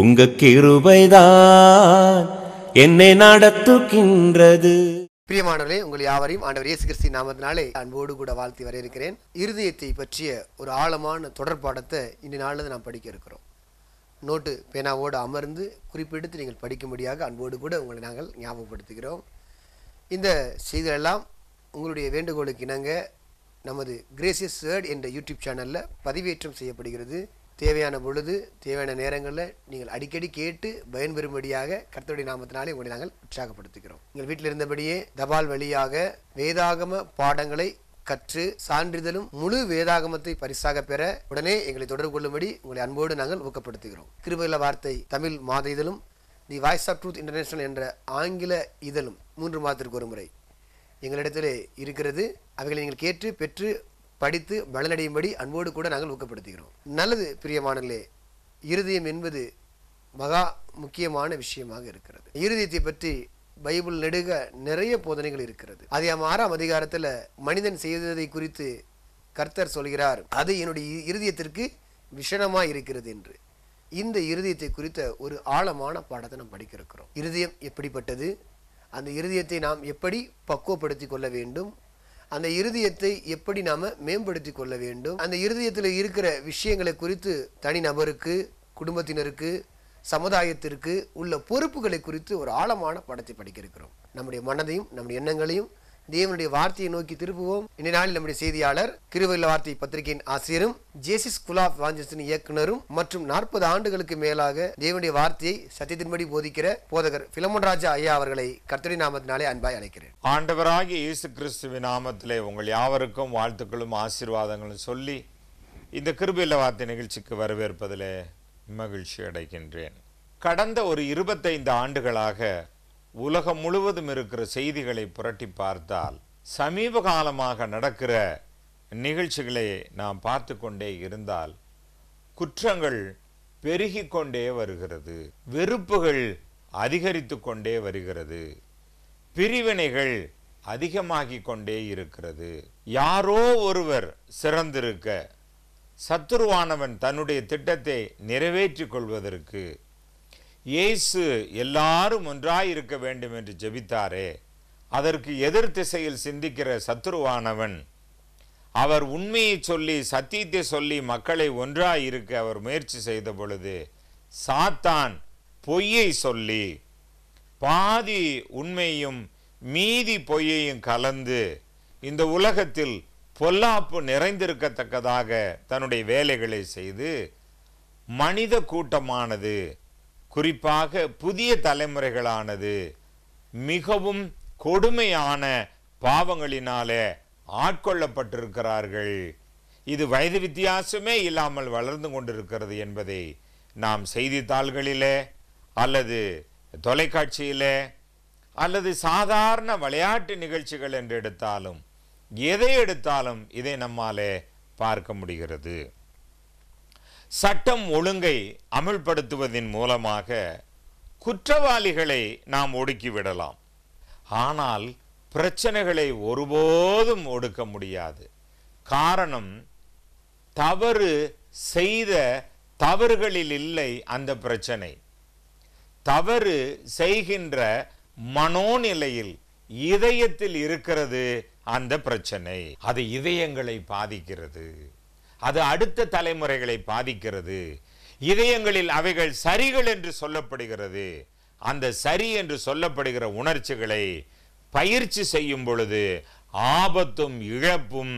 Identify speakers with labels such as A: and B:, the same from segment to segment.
A: உங்க கிருபைதான் என்னை நடத்துகின்றது பிரியமானவர்களே உங்கள் யாவரையும்
B: ஆண்டவர் இயேசு கிறிஸ்தி நாமத்தினாலே அன்போடு கூட வாழ்த்தி வர இருக்கிறேன் இருதயத்தை பற்றிய ஒரு ஆழமான தொடர்பாடத்தை இந்த நாளில் நாம் படிக்க இருக்கிறோம் நோட்டு பேனாவோடு அமர்ந்து குறிப்பிடுத்து நீங்கள் படிக்கும்படியாக அன்போடு கூட உங்களை நாங்கள் ஞாபகப்படுத்துகிறோம் இந்த செய்திகளெல்லாம் உங்களுடைய வேண்டுகோளுக்கு இணங்க நமது கிரேசியஸ் வேர்ட் என்ற யூடியூப் சேனலில் பதிவேற்றம் செய்யப்படுகிறது தேவையான பொழுது தேவையான நேரங்களில் நீங்கள் அடிக்கடி கேட்டு பயன்பெறும்படியாக கர்த்தருடைய நாமத்தினாலே உங்களை நாங்கள் உற்சாகப்படுத்துகிறோம் எங்கள் வீட்டில் இருந்தபடியே தபால் வழியாக வேதாகம பாடங்களை கற்று சான்றிதழும் முழு வேதாகமத்தை பரிசாக பெற உடனே எங்களை தொடர்பு கொள்ளும்படி உங்களை அன்போடு நாங்கள் ஊக்கப்படுத்துகிறோம் கிருபையில வார்த்தை தமிழ் மாத இதழும் the voice of truth international என்ற ஆங்கில இதழும் மூன்று மாதத்திற்கு ஒரு முறை எங்களிடத்தில் இருக்கிறது அவைகளை நீங்கள் கேட்டு பெற்று படித்து பலனடையும்படி அன்போடு கூட நாங்கள் ஊக்கப்படுத்துகிறோம் நல்லது பிரியமானே இருதயம் என்பது மகா முக்கியமான விஷயமாக இருக்கிறது இருதயத்தை பற்றி பைபிள் நெடுக நிறைய போதனைகள் இருக்கிறது அதே ஆறாம் அதிகாரத்தில் மனிதன் செய்ததை குறித்து கர்த்தர் சொல்கிறார் அது என்னுடைய இருதயத்திற்கு விஷனமாக இருக்கிறது என்று இந்த இருதயத்தை குறித்த ஒரு ஆழமான பாடத்தை நாம் படிக்க இருக்கிறோம் இருதயம் எப்படிப்பட்டது அந்த இருதயத்தை நாம் எப்படி பக்குவப்படுத்தி கொள்ள வேண்டும் அந்த இருதயத்தை எப்படி நாம் மேம்படுத்தி கொள்ள வேண்டும் அந்த இருதயத்தில் இருக்கிற விஷயங்களை குறித்து தனி நபருக்கு குடும்பத்தினருக்கு சமுதாயத்திற்கு உள்ள பொறுப்புகளை குறித்து ஒரு ஆழமான படத்தை படிக்க இருக்கிறோம் நம்முடைய மனதையும் நம்முடைய எண்ணங்களையும் தேவனுடைய வார்த்தையை நோக்கி திரும்புவோம் இந்த நாளில் நம்முடைய செய்தியாளர் கிருவல்ல வார்த்தை பத்திரிகையின் ஆசிரியரும் ஜேசிஸ் குலாப் வாஞ்சஸின் இயக்குனரும் மற்றும் நாற்பது ஆண்டுகளுக்கு மேலாக தேவனுடைய வார்த்தையை சத்தியத்தின்படி போதிக்கிற போதகர் பிலமன் ராஜா ஐயா அவர்களை கர்த்தரி நாமத்தினாலே அன்பாய் அழைக்கிறேன்
A: ஆண்டவராக இயேசு கிறிஸ்துவின் நாமத்திலே உங்கள் யாவருக்கும் வாழ்த்துக்களும் ஆசீர்வாதங்களும் சொல்லி இந்த கிருபில்ல வார்த்தை நிகழ்ச்சிக்கு வரவேற்பதிலே மகிழ்ச்சி அடைகின்றேன் கடந்த ஒரு இருபத்தைந்து ஆண்டுகளாக உலகம் முழுவதும் இருக்கிற செய்திகளை புரட்டி பார்த்தால் சமீப காலமாக நடக்கிற நிகழ்ச்சிகளை நாம் பார்த்து கொண்டே இருந்தால் குற்றங்கள் பெருகி கொண்டே வருகிறது வெறுப்புகள் அதிகரித்து கொண்டே வருகிறது பிரிவினைகள் அதிகமாகிக் கொண்டே இருக்கிறது யாரோ ஒருவர் சிறந்திருக்க சத்துருவானவன் தன்னுடைய திட்டத்தை நிறைவேற்றிக் கொள்வதற்கு இயேசு எல்லாரும் ஒன்றாயிருக்க இருக்க வேண்டும் என்று ஜெபித்தாரே அதற்கு எதிர் திசையில் சிந்திக்கிற சத்துருவானவன் அவர் உண்மையை சொல்லி சத்தியத்தை சொல்லி மக்களை ஒன்றாயிருக்க இருக்க அவர் முயற்சி செய்த பொழுது சாத்தான் பொய்யை சொல்லி பாதி உண்மையும் மீதி பொய்யையும் கலந்து இந்த உலகத்தில் பொல்லாப்பு நிறைந்திருக்கத்தக்கதாக தன்னுடைய வேலைகளை செய்து மனித கூட்டமானது குறிப்பாக புதிய தலைமுறைகளானது மிகவும் கொடுமையான பாவங்களினாலே ஆட்கொள்ளப்பட்டிருக்கிறார்கள் இது வயது வித்தியாசமே இல்லாமல் வளர்ந்து கொண்டிருக்கிறது என்பதை நாம் செய்தித்தாள்களிலே அல்லது தொலைக்காட்சியிலே அல்லது சாதாரண விளையாட்டு நிகழ்ச்சிகள் என்று எடுத்தாலும் எதை எடுத்தாலும் இதை நம்மாலே பார்க்க முடிகிறது சட்டம் ஒழுங்கை அமல்படுத்துவதன் மூலமாக குற்றவாளிகளை நாம் ஒடுக்கிவிடலாம் ஆனால் பிரச்சனைகளை ஒருபோதும் ஒடுக்க முடியாது காரணம் தவறு செய்த தவறுகளில் இல்லை அந்த பிரச்சனை தவறு செய்கின்ற மனோநிலையில் இதயத்தில் இருக்கிறது அந்த பிரச்சனை அது இதயங்களை பாதிக்கிறது அது அடுத்த தலைமுறைகளை பாதிக்கிறது இதயங்களில் அவைகள் சரிகள் என்று சொல்லப்படுகிறது அந்த சரி என்று சொல்லப்படுகிற உணர்ச்சிகளை பயிற்சி செய்யும் பொழுது ஆபத்தும் இழப்பும்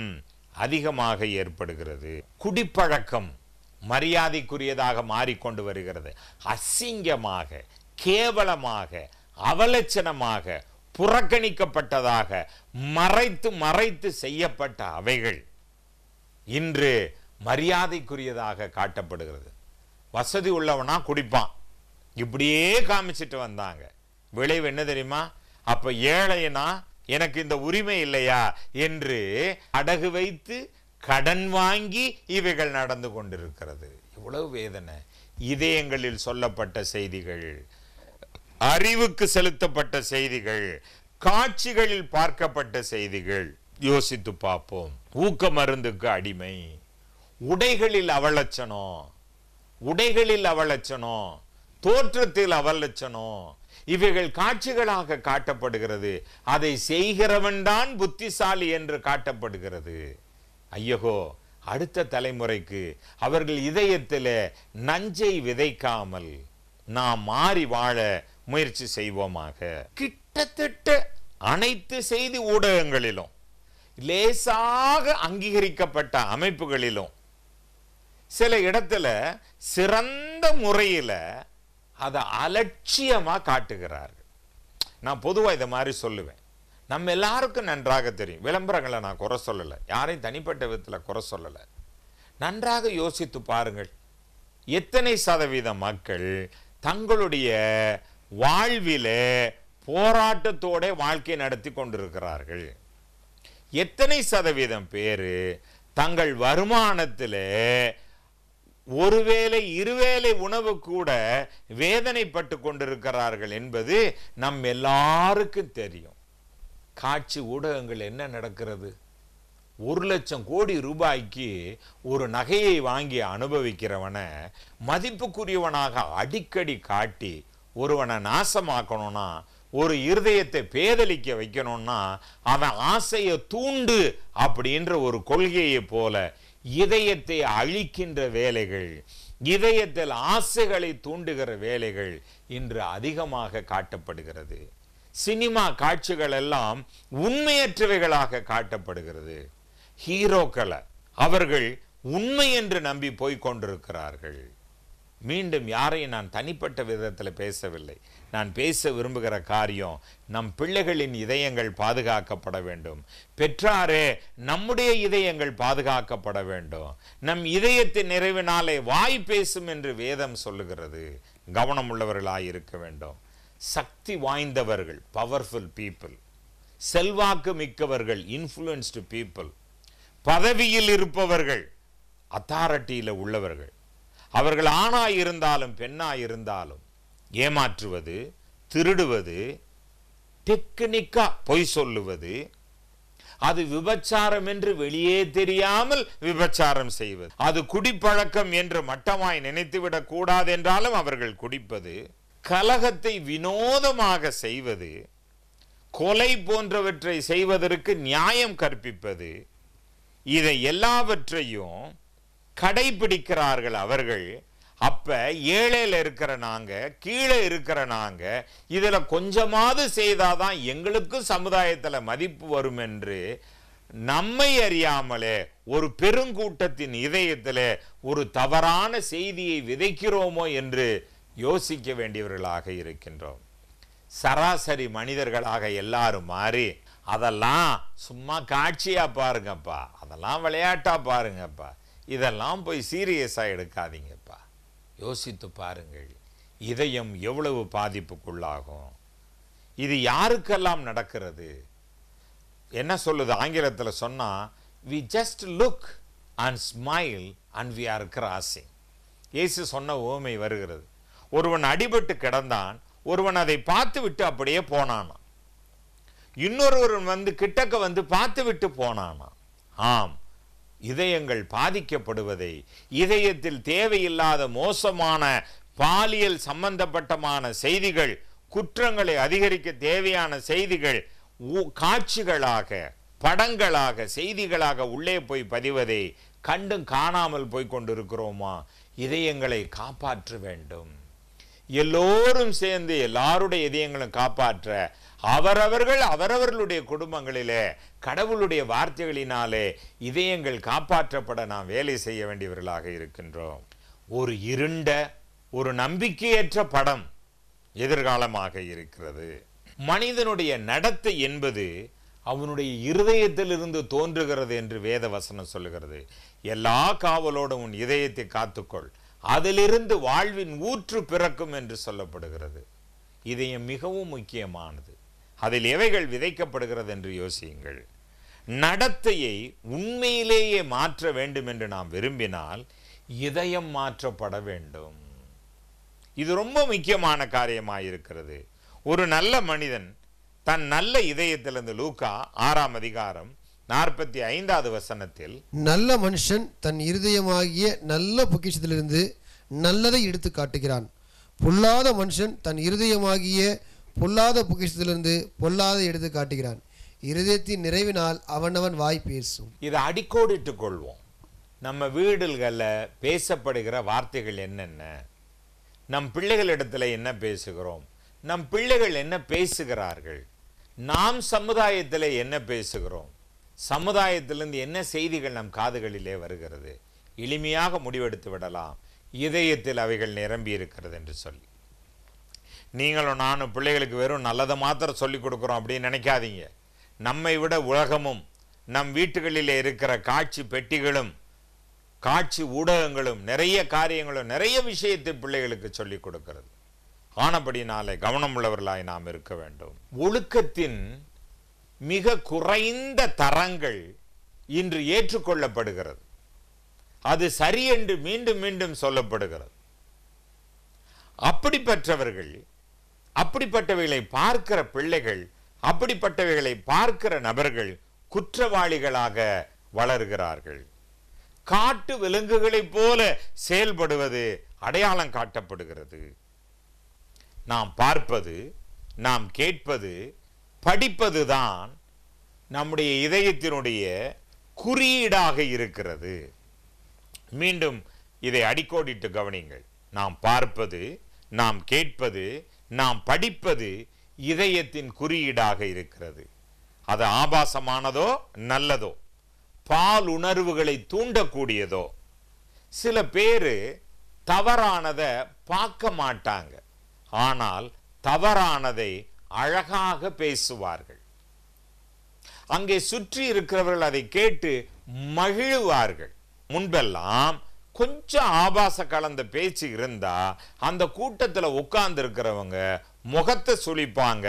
A: அதிகமாக ஏற்படுகிறது குடிப்பழக்கம் மரியாதைக்குரியதாக மாறிக்கொண்டு வருகிறது அசிங்கமாக கேவலமாக அவலட்சணமாக புறக்கணிக்கப்பட்டதாக மறைத்து மறைத்து செய்யப்பட்ட அவைகள் இன்று மரியாதைக்குரியதாக காட்டப்படுகிறது வசதி உள்ளவனா குடிப்பான் இப்படியே காமிச்சிட்டு வந்தாங்க விளைவு என்ன தெரியுமா அப்ப ஏழைனா எனக்கு இந்த உரிமை இல்லையா என்று அடகு வைத்து கடன் வாங்கி இவைகள் நடந்து கொண்டிருக்கிறது இவ்வளவு வேதனை இதயங்களில் சொல்லப்பட்ட செய்திகள் அறிவுக்கு செலுத்தப்பட்ட செய்திகள் காட்சிகளில் பார்க்கப்பட்ட செய்திகள் யோசித்து பார்ப்போம் ஊக்க மருந்துக்கு அடிமை உடைகளில் அவலட்சணம் உடைகளில் அவலட்சணம் தோற்றத்தில் அவலட்சணம் இவைகள் காட்சிகளாக காட்டப்படுகிறது அதை செய்கிறவன் தான் புத்திசாலி என்று காட்டப்படுகிறது ஐயகோ அடுத்த தலைமுறைக்கு அவர்கள் இதயத்தில் நஞ்சை விதைக்காமல் நாம் மாறி வாழ முயற்சி செய்வோமாக கிட்டத்தட்ட அனைத்து செய்தி ஊடகங்களிலும் லேசாக அங்கீகரிக்கப்பட்ட அமைப்புகளிலும் சில இடத்துல சிறந்த முறையில் அதை அலட்சியமாக காட்டுகிறார்கள் நான் பொதுவாக இதை மாதிரி சொல்லுவேன் நம்ம எல்லாருக்கும் நன்றாக தெரியும் விளம்பரங்களை நான் குறை சொல்லலை யாரையும் தனிப்பட்ட விதத்தில் குறை சொல்லலை நன்றாக யோசித்து பாருங்கள் எத்தனை சதவீத மக்கள் தங்களுடைய வாழ்வில் போராட்டத்தோட வாழ்க்கை நடத்தி கொண்டிருக்கிறார்கள் எத்தனை சதவீதம் பேர் தங்கள் வருமானத்தில் ஒருவேளை இருவேளை உணவு கூட வேதனைப்பட்டு கொண்டிருக்கிறார்கள் என்பது நம் எல்லாருக்கும் தெரியும் காட்சி ஊடகங்கள் என்ன நடக்கிறது ஒரு லட்சம் கோடி ரூபாய்க்கு ஒரு நகையை வாங்கி அனுபவிக்கிறவனை மதிப்புக்குரியவனாக அடிக்கடி காட்டி ஒருவனை நாசமாக்கணும்னா ஒரு இருதயத்தை பேதலிக்க வைக்கணும்னா அவன் ஆசையை தூண்டு அப்படின்ற ஒரு கொள்கையை போல இதயத்தை அழிக்கின்ற வேலைகள் இதயத்தில் ஆசைகளை தூண்டுகிற வேலைகள் இன்று அதிகமாக காட்டப்படுகிறது சினிமா காட்சிகள் எல்லாம் உண்மையற்றவைகளாக காட்டப்படுகிறது ஹீரோக்களை அவர்கள் உண்மை என்று நம்பி கொண்டிருக்கிறார்கள் மீண்டும் யாரையும் நான் தனிப்பட்ட விதத்தில் பேசவில்லை நான் பேச விரும்புகிற காரியம் நம் பிள்ளைகளின் இதயங்கள் பாதுகாக்கப்பட வேண்டும் பெற்றாரே நம்முடைய இதயங்கள் பாதுகாக்கப்பட வேண்டும் நம் இதயத்தின் நிறைவினாலே வாய் பேசும் என்று வேதம் சொல்லுகிறது கவனம் உள்ளவர்களாக இருக்க வேண்டும் சக்தி வாய்ந்தவர்கள் பவர்ஃபுல் பீப்புள் செல்வாக்கு மிக்கவர்கள் இன்ஃப்ளூயன்ஸ்டு பீப்புள் பதவியில் இருப்பவர்கள் அத்தாரிட்டியில் உள்ளவர்கள் அவர்கள் ஆணாக இருந்தாலும் பெண்ணாக இருந்தாலும் ஏமாற்றுவது திருடுவது டெக்னிக்கா பொய் சொல்லுவது அது விபச்சாரம் என்று வெளியே தெரியாமல் விபச்சாரம் செய்வது அது குடிப்பழக்கம் என்று மட்டமாய் நினைத்துவிடக் கூடாது என்றாலும் அவர்கள் குடிப்பது கலகத்தை வினோதமாக செய்வது கொலை போன்றவற்றை செய்வதற்கு நியாயம் கற்பிப்பது இதை எல்லாவற்றையும் கடைபிடிக்கிறார்கள் அவர்கள் அப்போ ஏழையில் இருக்கிற நாங்கள் கீழே இருக்கிற நாங்கள் இதில் கொஞ்சமாவது செய்தால் தான் எங்களுக்கும் சமுதாயத்தில் மதிப்பு வரும் என்று நம்மை அறியாமலே ஒரு பெருங்கூட்டத்தின் இதயத்தில் ஒரு தவறான செய்தியை விதைக்கிறோமோ என்று யோசிக்க வேண்டியவர்களாக இருக்கின்றோம் சராசரி மனிதர்களாக எல்லாரும் மாறி அதெல்லாம் சும்மா காட்சியாக பாருங்கப்பா அதெல்லாம் விளையாட்டாக பாருங்கப்பா இதெல்லாம் போய் சீரியஸாக எடுக்காதீங்க யோசித்து பாருங்கள் இதயம் எவ்வளவு பாதிப்புக்குள்ளாகும் இது யாருக்கெல்லாம் நடக்கிறது என்ன சொல்லுது ஆங்கிலத்தில் சொன்னால் we just look and smile and we are crossing இயேசு சொன்ன ஓமை வருகிறது ஒருவன் அடிபட்டு கிடந்தான் ஒருவன் அதை பார்த்து விட்டு அப்படியே போனானான் இன்னொருவன் வந்து கிட்டக்க வந்து பார்த்து விட்டு போனானான் ஆம் இதயங்கள் பாதிக்கப்படுவதை இதயத்தில் தேவையில்லாத மோசமான பாலியல் சம்பந்தப்பட்டமான செய்திகள் குற்றங்களை அதிகரிக்க தேவையான செய்திகள் காட்சிகளாக படங்களாக செய்திகளாக உள்ளே போய் பதிவதை கண்டும் காணாமல் போய் கொண்டிருக்கிறோமா இதயங்களை காப்பாற்ற வேண்டும் எல்லோரும் சேர்ந்து எல்லாருடைய இதயங்களும் காப்பாற்ற அவரவர்கள் அவரவர்களுடைய குடும்பங்களிலே கடவுளுடைய வார்த்தைகளினாலே இதயங்கள் காப்பாற்றப்பட நாம் வேலை செய்ய வேண்டியவர்களாக இருக்கின்றோம் ஒரு இருண்ட ஒரு நம்பிக்கையற்ற படம் எதிர்காலமாக இருக்கிறது மனிதனுடைய நடத்தை என்பது அவனுடைய இருதயத்திலிருந்து தோன்றுகிறது என்று வேத வசனம் சொல்லுகிறது எல்லா காவலோடும் உன் இதயத்தை காத்துக்கொள் அதிலிருந்து வாழ்வின் ஊற்று பிறக்கும் என்று சொல்லப்படுகிறது இதயம் மிகவும் முக்கியமானது அதில் எவைகள் விதைக்கப்படுகிறது என்று யோசியுங்கள் நடத்தையை உண்மையிலேயே மாற்ற வேண்டும் என்று நாம் விரும்பினால் இதயம் மாற்றப்பட வேண்டும் இது ரொம்ப முக்கியமான காரியமாயிருக்கிறது ஒரு நல்ல மனிதன் தன் நல்ல இதயத்திலிருந்து லூக்கா ஆறாம் அதிகாரம் நாற்பத்தி ஐந்தாவது வசனத்தில்
B: நல்ல மனுஷன் தன் இருதயமாகிய நல்ல பொக்கிஷத்திலிருந்து நல்லதை எடுத்து காட்டுகிறான் பொல்லாத மனுஷன் தன் இருதயமாகிய பொல்லாத பொக்கிஷத்திலிருந்து பொல்லாத எடுத்து காட்டுகிறான் இருதயத்தின் நிறைவினால்
A: அவனவன் வாய் பேசும் இதை அடிக்கோடிட்டு கொள்வோம் நம்ம வீடுகளில் பேசப்படுகிற வார்த்தைகள் என்னென்ன நம் பிள்ளைகளிடத்தில் என்ன பேசுகிறோம் நம் பிள்ளைகள் என்ன பேசுகிறார்கள் நாம் சமுதாயத்தில் என்ன பேசுகிறோம் சமுதாயத்திலிருந்து என்ன செய்திகள் நம் காதுகளிலே வருகிறது எளிமையாக முடிவெடுத்து விடலாம் இதயத்தில் அவைகள் நிரம்பி இருக்கிறது என்று சொல்லி நீங்களும் நானும் பிள்ளைகளுக்கு வெறும் நல்லதை மாத்திரம் சொல்லிக் கொடுக்குறோம் அப்படின்னு நினைக்காதீங்க நம்மை விட உலகமும் நம் வீட்டுகளில் இருக்கிற காட்சி பெட்டிகளும் காட்சி ஊடகங்களும் நிறைய காரியங்களும் நிறைய விஷயத்தை பிள்ளைகளுக்கு சொல்லிக் கொடுக்கிறது ஆனபடினாலே கவனம் உள்ளவர்களாய் நாம் இருக்க வேண்டும் ஒழுக்கத்தின் மிக குறைந்த தரங்கள் இன்று ஏற்றுக்கொள்ளப்படுகிறது அது சரி என்று மீண்டும் மீண்டும் சொல்லப்படுகிறது அப்படிப்பட்டவர்கள் அப்படிப்பட்டவைகளை பார்க்கிற பிள்ளைகள் அப்படிப்பட்டவைகளை பார்க்கிற நபர்கள் குற்றவாளிகளாக வளர்கிறார்கள் காட்டு விலங்குகளைப் போல செயல்படுவது அடையாளம் காட்டப்படுகிறது நாம் பார்ப்பது நாம் கேட்பது படிப்பது தான் நம்முடைய இதயத்தினுடைய குறியீடாக இருக்கிறது மீண்டும் இதை அடிக்கோடிட்டு கவனிங்கள் நாம் பார்ப்பது நாம் கேட்பது நாம் படிப்பது இதயத்தின் குறியீடாக இருக்கிறது அது ஆபாசமானதோ நல்லதோ பால் உணர்வுகளை தூண்டக்கூடியதோ சில பேர் தவறானதை பார்க்க மாட்டாங்க ஆனால் தவறானதை அழகாக பேசுவார்கள் அங்கே சுற்றி இருக்கிறவர்கள் அதை கேட்டு மகிழ்வார்கள் முன்பெல்லாம் கொஞ்சம் ஆபாச கலந்த பேச்சு இருந்தா அந்த கூட்டத்தில் உட்கார்ந்து இருக்கிறவங்க முகத்தை சுழிப்பாங்க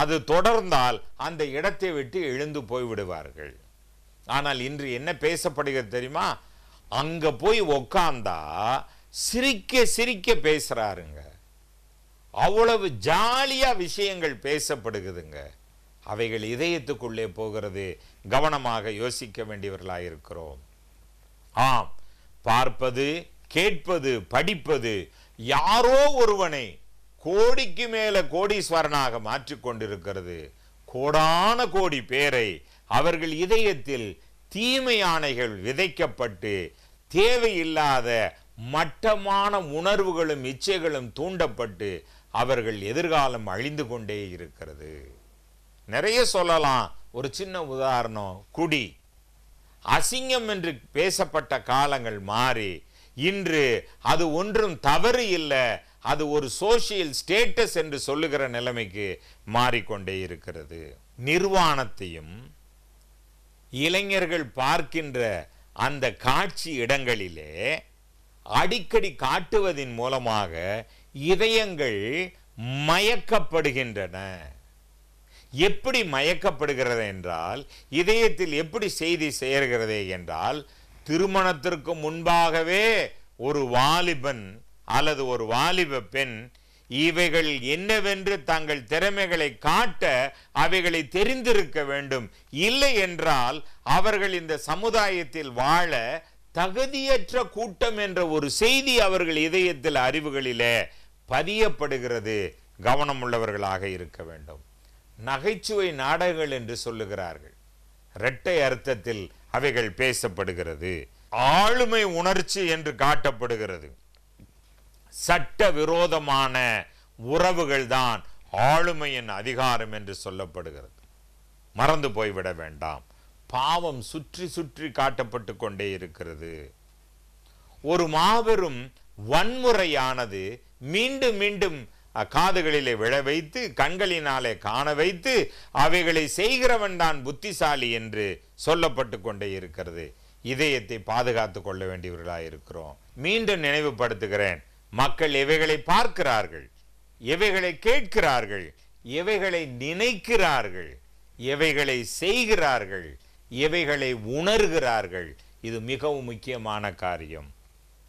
A: அது தொடர்ந்தால் அந்த இடத்தை விட்டு எழுந்து போய்விடுவார்கள் ஆனால் இன்று என்ன பேசப்படுகிறது தெரியுமா அங்கே போய் உக்காந்தா சிரிக்க சிரிக்க பேசுகிறாருங்க அவ்வளவு ஜாலியாக விஷயங்கள் பேசப்படுகுதுங்க அவைகள் இதயத்துக்குள்ளே போகிறது கவனமாக யோசிக்க வேண்டியவர்களாக இருக்கிறோம் ஆம் பார்ப்பது கேட்பது படிப்பது யாரோ ஒருவனை கோடிக்கு மேல கோடீஸ்வரனாக மாற்றிக்கொண்டிருக்கிறது கோடான கோடி பேரை அவர்கள் இதயத்தில் தீமை யானைகள் விதைக்கப்பட்டு தேவையில்லாத மட்டமான உணர்வுகளும் இச்சைகளும் தூண்டப்பட்டு அவர்கள் எதிர்காலம் அழிந்து கொண்டே இருக்கிறது நிறைய சொல்லலாம் ஒரு சின்ன உதாரணம் குடி அசிங்கம் என்று பேசப்பட்ட காலங்கள் மாறி இன்று அது ஒன்றும் தவறு இல்லை அது ஒரு சோசியல் ஸ்டேட்டஸ் என்று சொல்லுகிற நிலைமைக்கு மாறிக்கொண்டே இருக்கிறது நிர்வாணத்தையும் இளைஞர்கள் பார்க்கின்ற அந்த காட்சி இடங்களிலே அடிக்கடி காட்டுவதின் மூலமாக இதயங்கள் மயக்கப்படுகின்றன எப்படி மயக்கப்படுகிறது என்றால் இதயத்தில் எப்படி செய்தி சேர்கிறது என்றால் திருமணத்திற்கு முன்பாகவே ஒரு வாலிபன் அல்லது ஒரு வாலிப பெண் இவைகள் என்னவென்று தங்கள் திறமைகளை காட்ட அவைகளை தெரிந்திருக்க வேண்டும் இல்லை என்றால் அவர்கள் இந்த சமுதாயத்தில் வாழ தகுதியற்ற கூட்டம் என்ற ஒரு செய்தி அவர்கள் இதயத்தில் அறிவுகளிலே பதியப்படுகிறது கவனம் உள்ளவர்களாக இருக்க வேண்டும் நகைச்சுவை நாடகங்கள் என்று சொல்லுகிறார்கள் இரட்டை அர்த்தத்தில் அவைகள் பேசப்படுகிறது ஆளுமை உணர்ச்சி என்று காட்டப்படுகிறது சட்ட விரோதமான உறவுகள் தான் ஆளுமையின் அதிகாரம் என்று சொல்லப்படுகிறது மறந்து போய்விட வேண்டாம் பாவம் சுற்றி சுற்றி காட்டப்பட்டு கொண்டே இருக்கிறது ஒரு மாபெரும் வன்முறையானது மீண்டும் மீண்டும் காதுகளிலே விழ வைத்து கண்களினாலே காண வைத்து அவைகளை செய்கிறவன் தான் புத்திசாலி என்று சொல்லப்பட்டு கொண்டே இருக்கிறது இதயத்தை பாதுகாத்து கொள்ள வேண்டியவர்களாக இருக்கிறோம் மீண்டும் நினைவுபடுத்துகிறேன் மக்கள் எவைகளை பார்க்கிறார்கள் எவைகளை கேட்கிறார்கள் எவைகளை நினைக்கிறார்கள் எவைகளை செய்கிறார்கள் எவைகளை உணர்கிறார்கள் இது மிகவும் முக்கியமான காரியம்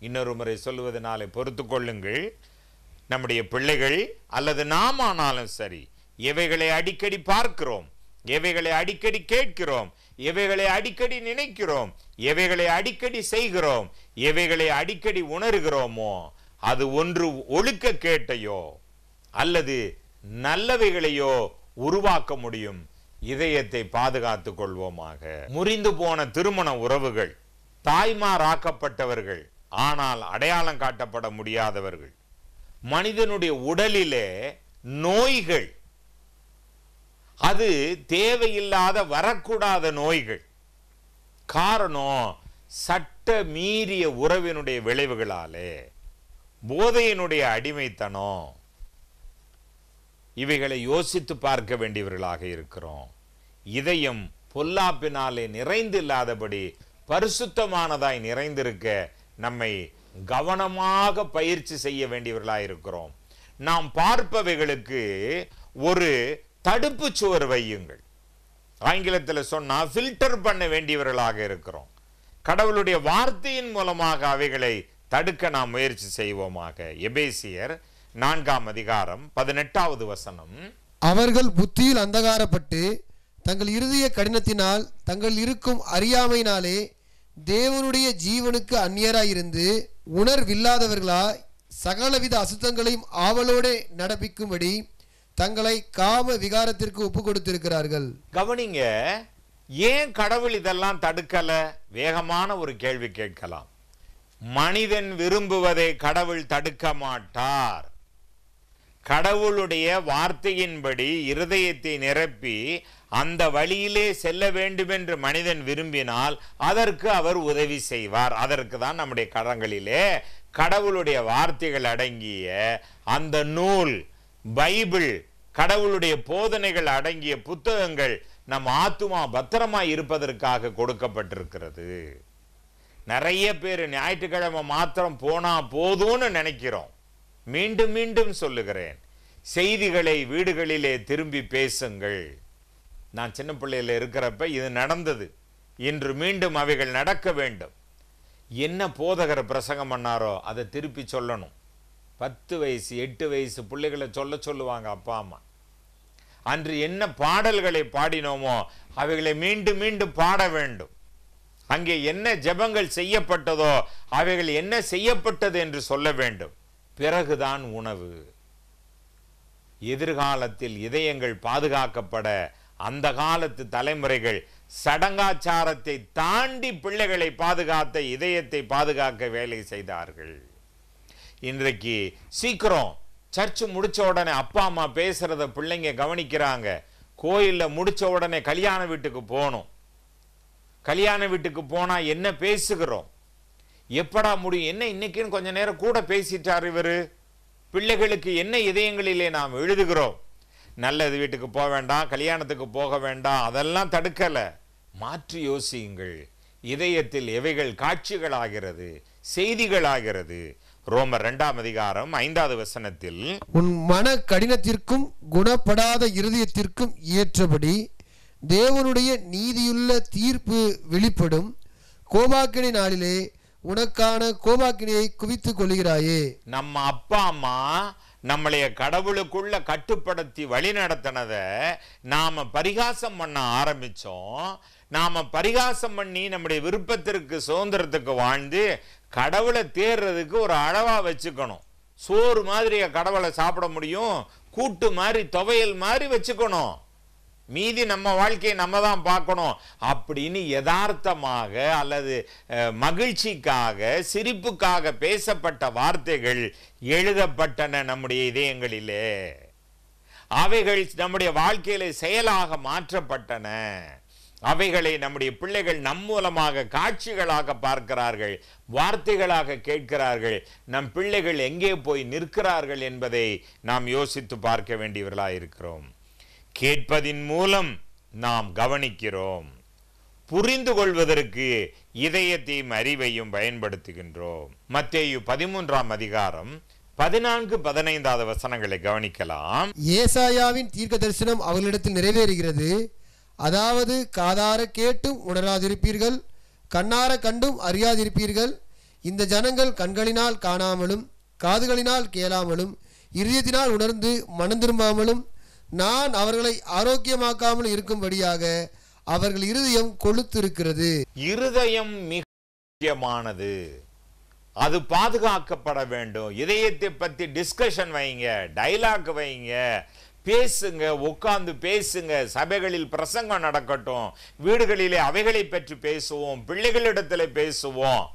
A: இன்னொரு முறை சொல்லுவதனாலே பொறுத்து கொள்ளுங்கள் நம்முடைய பிள்ளைகள் அல்லது நாம் ஆனாலும் சரி எவைகளை அடிக்கடி பார்க்கிறோம் எவைகளை அடிக்கடி கேட்கிறோம் எவைகளை அடிக்கடி நினைக்கிறோம் எவைகளை அடிக்கடி செய்கிறோம் எவைகளை அடிக்கடி உணர்கிறோமோ அது ஒன்று ஒழுக்க கேட்டையோ அல்லது நல்லவைகளையோ உருவாக்க முடியும் இதயத்தை பாதுகாத்துக் கொள்வோமாக முறிந்து போன திருமண உறவுகள் தாய்மாராக்கப்பட்டவர்கள் ஆனால் அடையாளம் காட்டப்பட முடியாதவர்கள் மனிதனுடைய உடலிலே நோய்கள் அது தேவையில்லாத வரக்கூடாத நோய்கள் காரணம் சட்ட மீறிய உறவினுடைய விளைவுகளாலே போதையினுடைய அடிமைத்தனம் இவைகளை யோசித்து பார்க்க வேண்டியவர்களாக இருக்கிறோம் இதயம் பொல்லாப்பினாலே நிறைந்து இல்லாதபடி பரிசுத்தமானதாய் நிறைந்திருக்க நம்மை கவனமாக பயிற்சி செய்ய வேண்டியவர்களாக இருக்கிறோம் நாம் பார்ப்பவைகளுக்கு ஒரு தடுப்பு சுவர் வையுங்கள் ஆங்கிலத்தில் சொன்னால் ஃபில்டர் பண்ண வேண்டியவர்களாக இருக்கிறோம் கடவுளுடைய வார்த்தையின் மூலமாக அவைகளை தடுக்க நாம் முயற்சி செய்வோமாக எபேசியர் நான்காம் அதிகாரம் பதினெட்டாவது வசனம்
B: அவர்கள் புத்தியில் அந்தகாரப்பட்டு தங்கள் இறுதிய கடினத்தினால் தங்கள் இருக்கும் அறியாமையினாலே தேவனுடைய ஜீவனுக்கு அந்நியராயிருந்து உணர்வில்லாதவர்களா சகலவித அசுத்தங்களையும் ஆவலோடு நடப்பிக்கும்படி தங்களை காம விகாரத்திற்கு ஒப்பு கொடுத்திருக்கிறார்கள்
A: கவனிங்க ஏன் கடவுள் இதெல்லாம் தடுக்கல வேகமான ஒரு கேள்வி கேட்கலாம் மனிதன் விரும்புவதை கடவுள் தடுக்க மாட்டார் கடவுளுடைய வார்த்தையின்படி இருதயத்தை நிரப்பி அந்த வழியிலே செல்ல வேண்டும் என்று மனிதன் விரும்பினால் அதற்கு அவர் உதவி செய்வார் அதற்கு தான் நம்முடைய கடங்களிலே கடவுளுடைய வார்த்தைகள் அடங்கிய அந்த நூல் பைபிள் கடவுளுடைய போதனைகள் அடங்கிய புத்தகங்கள் நம் ஆத்துமா பத்திரமாய் இருப்பதற்காக கொடுக்கப்பட்டிருக்கிறது நிறைய பேர் ஞாயிற்றுக்கிழமை மாத்திரம் போனா போதும்னு நினைக்கிறோம் மீண்டும் மீண்டும் சொல்லுகிறேன் செய்திகளை வீடுகளிலே திரும்பி பேசுங்கள் நான் சின்ன பிள்ளையில் இருக்கிறப்ப இது நடந்தது இன்று மீண்டும் அவைகள் நடக்க வேண்டும் என்ன போதகர் பிரசங்கம் பண்ணாரோ அதை திருப்பி சொல்லணும் பத்து வயசு எட்டு வயசு பிள்ளைகளை சொல்ல சொல்லுவாங்க அப்பா அம்மா அன்று என்ன பாடல்களை பாடினோமோ அவைகளை மீண்டும் மீண்டும் பாட வேண்டும் அங்கே என்ன ஜபங்கள் செய்யப்பட்டதோ அவைகள் என்ன செய்யப்பட்டது என்று சொல்ல வேண்டும் பிறகுதான் உணவு எதிர்காலத்தில் இதயங்கள் பாதுகாக்கப்பட அந்த காலத்து தலைமுறைகள் சடங்காச்சாரத்தை தாண்டி பிள்ளைகளை பாதுகாத்த இதயத்தை பாதுகாக்க வேலை செய்தார்கள் இன்றைக்கு சீக்கிரம் சர்ச்சு முடித்த உடனே அப்பா அம்மா பேசுகிறத பிள்ளைங்க கவனிக்கிறாங்க கோயிலில் முடித்த உடனே கல்யாண வீட்டுக்கு போகணும் கல்யாண வீட்டுக்கு போனால் என்ன பேசுகிறோம் எப்படா முடியும் என்ன இன்னைக்குன்னு கொஞ்ச நேரம் கூட பேசிட்டார் இவர் பிள்ளைகளுக்கு என்ன இதயங்களிலே நாம் எழுதுகிறோம் நல்லது வீட்டுக்கு போக வேண்டாம் கல்யாணத்துக்கு போக வேண்டாம் அதெல்லாம் தடுக்கலை மாற்றி யோசியுங்கள் இதயத்தில் எவைகள் காட்சிகளாகிறது செய்திகளாகிறது ரோமர் ரெண்டாம் அதிகாரம் ஐந்தாவது வசனத்தில்
B: உன் மன கடினத்திற்கும் குணப்படாத இருதயத்திற்கும் ஏற்றபடி தேவனுடைய நீதியுள்ள தீர்ப்பு வெளிப்படும் கோபாக்கினை நாளிலே உனக்கான கோபாக்கினியை குவித்துக் கொள்கிறாயே
A: நம்ம அப்பா அம்மா நம்மளைய கடவுளுக்குள்ள கட்டுப்படுத்தி வழிநடத்தினதை நாம் பரிகாசம் பண்ண ஆரம்பித்தோம் நாம் பரிகாசம் பண்ணி நம்முடைய விருப்பத்திற்கு சுதந்திரத்துக்கு வாழ்ந்து கடவுளை தேர்றதுக்கு ஒரு அளவாக வச்சுக்கணும் சோறு மாதிரிய கடவுளை சாப்பிட முடியும் கூட்டு மாதிரி துவையல் மாதிரி வச்சுக்கணும் மீதி நம்ம வாழ்க்கையை நம்ம தான் பார்க்கணும் அப்படின்னு யதார்த்தமாக அல்லது மகிழ்ச்சிக்காக சிரிப்புக்காக பேசப்பட்ட வார்த்தைகள் எழுதப்பட்டன நம்முடைய இதயங்களிலே அவைகள் நம்முடைய வாழ்க்கையில செயலாக மாற்றப்பட்டன அவைகளை நம்முடைய பிள்ளைகள் நம் மூலமாக காட்சிகளாக பார்க்கிறார்கள் வார்த்தைகளாக கேட்கிறார்கள் நம் பிள்ளைகள் எங்கே போய் நிற்கிறார்கள் என்பதை நாம் யோசித்து பார்க்க வேண்டியவர்களாக இருக்கிறோம் கேட்பதின் மூலம் நாம் கவனிக்கிறோம் புரிந்து கொள்வதற்கு இதயத்தையும் அறிவையும் பயன்படுத்துகின்றோம் மத்தேயு பதிமூன்றாம் அதிகாரம் பதினான்கு பதினைந்தாவது வசனங்களை கவனிக்கலாம்
B: ஏசாயாவின் தீர்க்க தரிசனம் அவர்களிடத்தில் நிறைவேறுகிறது அதாவது காதார கேட்டும் உணராதிருப்பீர்கள் கண்ணார கண்டும் அறியாதிருப்பீர்கள் இந்த ஜனங்கள் கண்களினால் காணாமலும் காதுகளினால் கேளாமலும் இறுதியத்தினால் உணர்ந்து மனம் திரும்பாமலும் நான் அவர்களை ஆரோக்கியமாக்காமல் இருக்கும்படியாக அவர்கள் இருதயம்
A: கொளுத்திருக்கிறது இருதயம் மிக முக்கியமானது அது பாதுகாக்கப்பட வேண்டும் இதயத்தை பற்றி டிஸ்கஷன் வைங்க டைலாக் வைங்க பேசுங்க உட்கார்ந்து பேசுங்க சபைகளில் பிரசங்கம் நடக்கட்டும் வீடுகளிலே அவைகளை பற்றி பேசுவோம் பிள்ளைகளிடத்தில் பேசுவோம்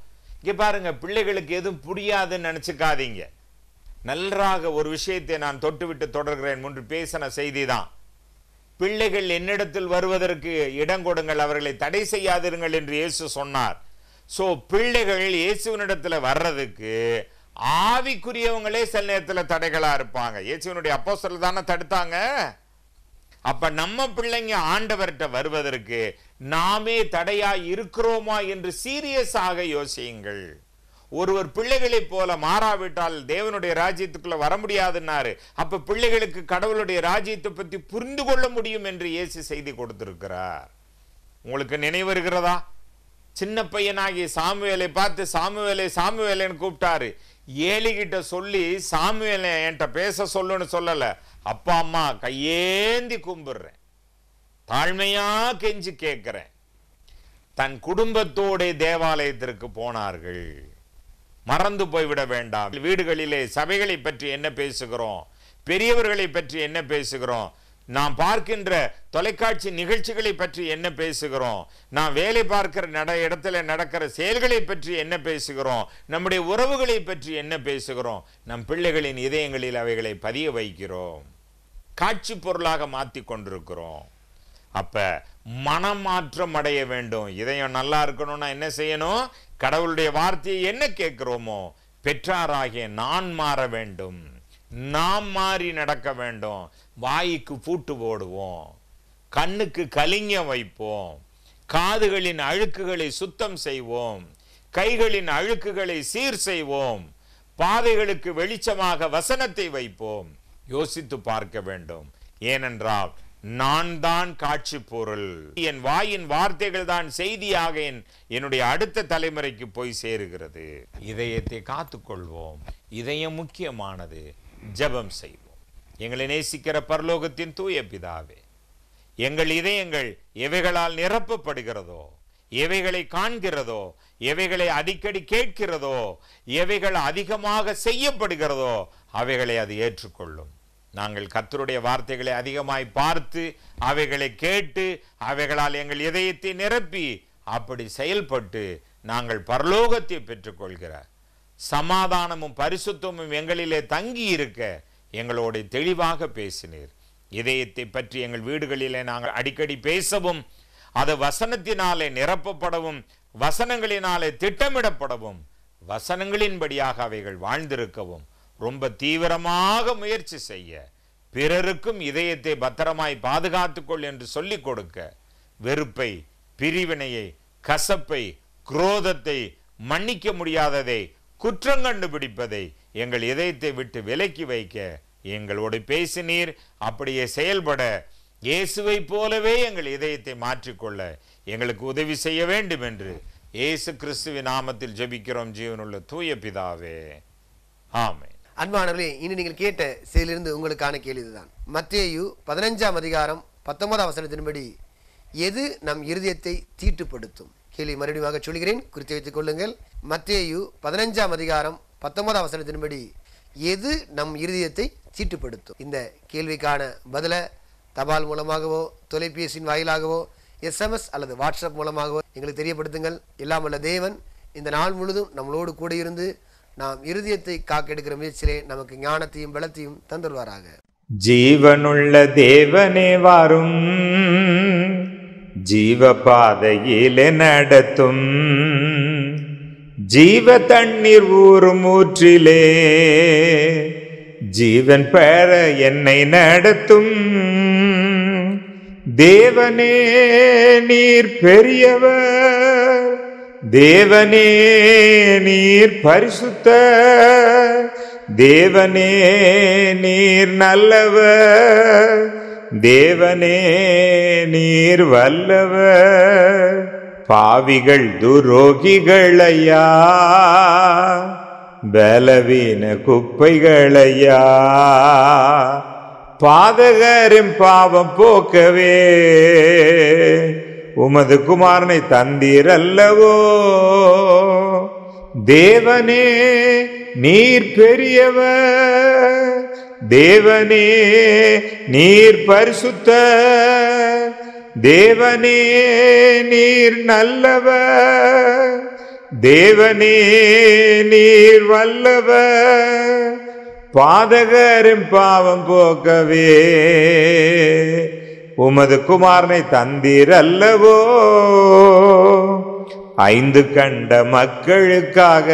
A: இங்கே பாருங்க பிள்ளைகளுக்கு எதுவும் புரியாதுன்னு நினச்சிக்காதீங்க நன்றாக ஒரு விஷயத்தை நான் தொட்டுவிட்டு தொடர்கிறேன் முன்று பேசின செய்திதான் பிள்ளைகள் என்னிடத்தில் வருவதற்கு இடம் கொடுங்கள் அவர்களை தடை செய்யாதிருங்கள் என்று இயேசு சொன்னார் ஸோ பிள்ளைகள் இயேசுவனிடத்துல வர்றதுக்கு ஆவிக்குரியவங்களே சில நேரத்தில் தடைகளாக இருப்பாங்க இயேசுவனுடைய அப்போ தானே தடுத்தாங்க அப்போ நம்ம பிள்ளைங்க ஆண்டவர்கிட்ட வருவதற்கு நாமே தடையாக இருக்கிறோமா என்று சீரியஸாக யோசியுங்கள் ஒருவர் பிள்ளைகளைப் போல மாறாவிட்டால் தேவனுடைய ராஜ்யத்துக்குள்ள வர முடியாதுன்னாரு அப்ப பிள்ளைகளுக்கு கடவுளுடைய ராஜ்யத்தை பற்றி புரிந்து கொள்ள முடியும் என்று இயேசு செய்தி கொடுத்திருக்கிறார் உங்களுக்கு இருக்கிறதா சின்ன பையனாகி சாமுவேலை பார்த்து சாமுவேலை சாமுவேலைன்னு கூப்பிட்டாரு ஏலிகிட்ட சொல்லி சாமுவேலை என்கிட்ட பேச சொல்லுன்னு சொல்லலை அப்பா அம்மா கையேந்தி கும்பிடுறேன் தாழ்மையாக கெஞ்சி கேட்குறேன் தன் குடும்பத்தோட தேவாலயத்திற்கு போனார்கள் மறந்து போய்விட வேண்டாம் வீடுகளிலே சபைகளை பற்றி என்ன பேசுகிறோம் பெரியவர்களை பற்றி என்ன பேசுகிறோம் நாம் பார்க்கின்ற தொலைக்காட்சி நிகழ்ச்சிகளை பற்றி என்ன பேசுகிறோம் நாம் வேலை பார்க்கிற நட இடத்துல நடக்கிற செயல்களை பற்றி என்ன பேசுகிறோம் நம்முடைய உறவுகளை பற்றி என்ன பேசுகிறோம் நம் பிள்ளைகளின் இதயங்களில் அவைகளை பதிய வைக்கிறோம் காட்சி பொருளாக மாற்றி கொண்டிருக்கிறோம் அப்போ மனமாற்றம் அடைய வேண்டும் இதயம் நல்லா இருக்கணும்னா என்ன செய்யணும் கடவுளுடைய வார்த்தையை என்ன கேட்குறோமோ பெற்றாராகிய நான் மாற வேண்டும் நாம் மாறி நடக்க வேண்டும் வாய்க்கு பூட்டு போடுவோம் கண்ணுக்கு கலிங்க வைப்போம் காதுகளின் அழுக்குகளை சுத்தம் செய்வோம் கைகளின் அழுக்குகளை சீர் செய்வோம் பாதைகளுக்கு வெளிச்சமாக வசனத்தை வைப்போம் யோசித்து பார்க்க வேண்டும் ஏனென்றால் நான் தான் காட்சி பொருள் என் வாயின் வார்த்தைகள் தான் செய்தியாக என்னுடைய அடுத்த தலைமுறைக்கு போய் சேருகிறது இதயத்தை காத்துக்கொள்வோம் இதயம் முக்கியமானது ஜபம் செய்வோம் எங்களை நேசிக்கிற பரலோகத்தின் தூய பிதாவே எங்கள் இதயங்கள் எவைகளால் நிரப்பப்படுகிறதோ எவைகளை காண்கிறதோ எவைகளை அடிக்கடி கேட்கிறதோ எவைகள் அதிகமாக செய்யப்படுகிறதோ அவைகளை அது ஏற்றுக்கொள்ளும் நாங்கள் கத்தருடைய வார்த்தைகளை அதிகமாய் பார்த்து அவைகளை கேட்டு அவைகளால் எங்கள் இதயத்தை நிரப்பி அப்படி செயல்பட்டு நாங்கள் பரலோகத்தை பெற்றுக்கொள்கிறார் சமாதானமும் பரிசுத்தமும் எங்களிலே தங்கி இருக்க எங்களோடு தெளிவாக பேசினீர் இதயத்தை பற்றி எங்கள் வீடுகளிலே நாங்கள் அடிக்கடி பேசவும் அது வசனத்தினாலே நிரப்பப்படவும் வசனங்களினாலே திட்டமிடப்படவும் வசனங்களின்படியாக அவைகள் வாழ்ந்திருக்கவும் ரொம்ப தீவிரமாக முயற்சி செய்ய பிறருக்கும் இதயத்தை பத்திரமாய் பாதுகாத்துக்கொள் என்று சொல்லிக் கொடுக்க வெறுப்பை பிரிவினையை கசப்பை குரோதத்தை மன்னிக்க முடியாததை குற்றம் கண்டுபிடிப்பதை எங்கள் இதயத்தை விட்டு விலக்கி வைக்க எங்களோடு பேசினீர் அப்படியே செயல்பட இயேசுவை போலவே எங்கள் இதயத்தை மாற்றிக்கொள்ள எங்களுக்கு உதவி செய்ய வேண்டும் என்று இயேசு கிறிஸ்துவின் நாமத்தில் ஜெபிக்கிறோம் ஜீவனுள்ள தூய பிதாவே ஆமை அன்பானவர்களே இனி நீங்கள் கேட்ட செயலிருந்து உங்களுக்கான கேள்வி இதுதான் மத்தியு
B: பதினஞ்சாம் அதிகாரம் பத்தொன்பதாம் வசனத்தின்படி எது நம் இருதயத்தை தீட்டுப்படுத்தும் கேள்வி மறுபடியும் சொல்கிறேன் குறித்து வைத்துக் கொள்ளுங்கள் மத்தியு பதினஞ்சாம் அதிகாரம் பத்தொன்பதாம் வசனத்தின்படி எது நம் இருதயத்தை சீட்டுப்படுத்தும் இந்த கேள்விக்கான பதிலை தபால் மூலமாகவோ தொலைபேசியின் வாயிலாகவோ எஸ்எம்எஸ் அல்லது வாட்ஸ்அப் மூலமாகவோ எங்களுக்கு தெரியப்படுத்துங்கள் இல்லாமல் தேவன் இந்த நாள் முழுதும் நம்மளோடு கூட இருந்து நாம் இருதயத்தை காக்கெடுக்கிற முயற்சியிலே நமக்கு ஞானத்தையும் பலத்தையும் தந்துருவாராக
A: ஜீவனுள்ள தேவனே வாரும் ஜீவ பாதையிலே நடத்தும் ஜீவ தண்ணீர் ஊறும் ஊற்றிலே ஜீவன் பெற என்னை நடத்தும் தேவனே நீர் பெரியவர் தேவனே நீர் பரிசுத்த தேவனே நீர் நல்லவ தேவனே நீர் வல்லவ பாவிகள் துரோகிகளையா பலவீன குப்பைகளையா பாதகரின் பாவம் போக்கவே உமது குமாரனை தந்தீர் அல்லவோ தேவனே நீர் பெரியவர் தேவனே நீர் பரிசுத்த தேவனே நீர் நல்லவர் தேவனே நீர் வல்லவர் பாதகரும் பாவம் போக்கவே உமது குமாரனை தந்தீர் அல்லவோ ஐந்து கண்ட மக்களுக்காக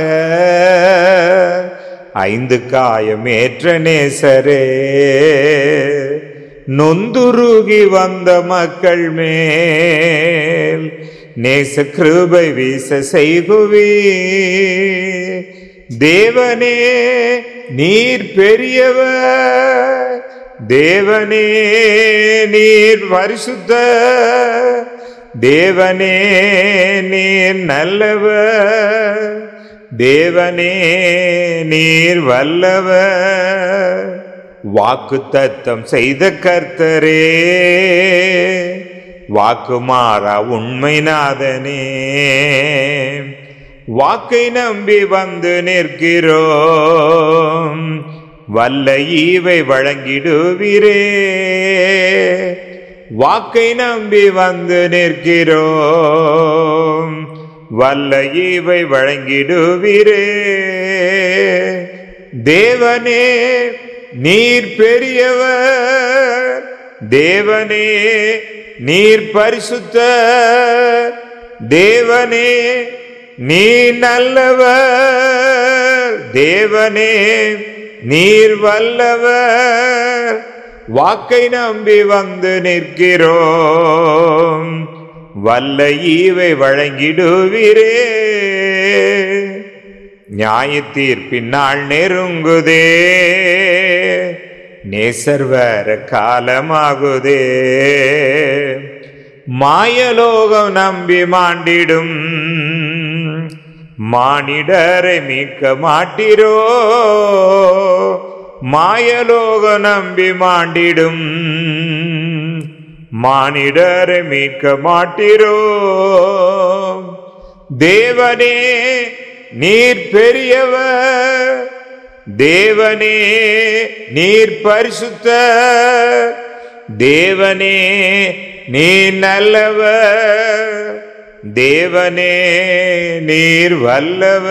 A: ஐந்து காயம் ஏற்ற நேசரே நொந்துருகி வந்த மக்கள் மேல் நேச கிருபை வீச செய்குவி தேவனே நீர் பெரியவர் தேவனே நீர் பரிசுத்த தேவனே நீர் நல்லவ தேவனே நீர் வல்லவ வாக்கு தத்தம் செய்த கர்த்தரே வாக்கு மாறா உண்மை நாதனே வாக்கை நம்பி வந்து நிற்கிறோம் வல்ல ஈவை வழங்கிடுவீரே வாக்கை நம்பி வந்து நிற்கிறோம் வல்ல ஈவை வழங்கிடுவீரே தேவனே நீர் பெரியவர் தேவனே நீர் பரிசுத்த தேவனே நீ நல்லவர் தேவனே நீர் வல்லவர் வாக்கை நம்பி வந்து நிற்கிறோம் வல்ல ஈவை வழங்கிடுவீரே நியாயத்தீர்ப்பினால் நெருங்குதே நேசர் வர காலமாகுதே மாயலோகம் நம்பி மாண்டிடும் மானிடரை மீட்க மாட்டிரோ மாயலோக நம்பி மாண்டிடும் மானிடரை மீட்க மாட்டிரோ தேவனே நீர் பெரியவர் தேவனே நீர் பரிசுத்த தேவனே நீ நல்லவர் தேவனே நீர் வல்லவர்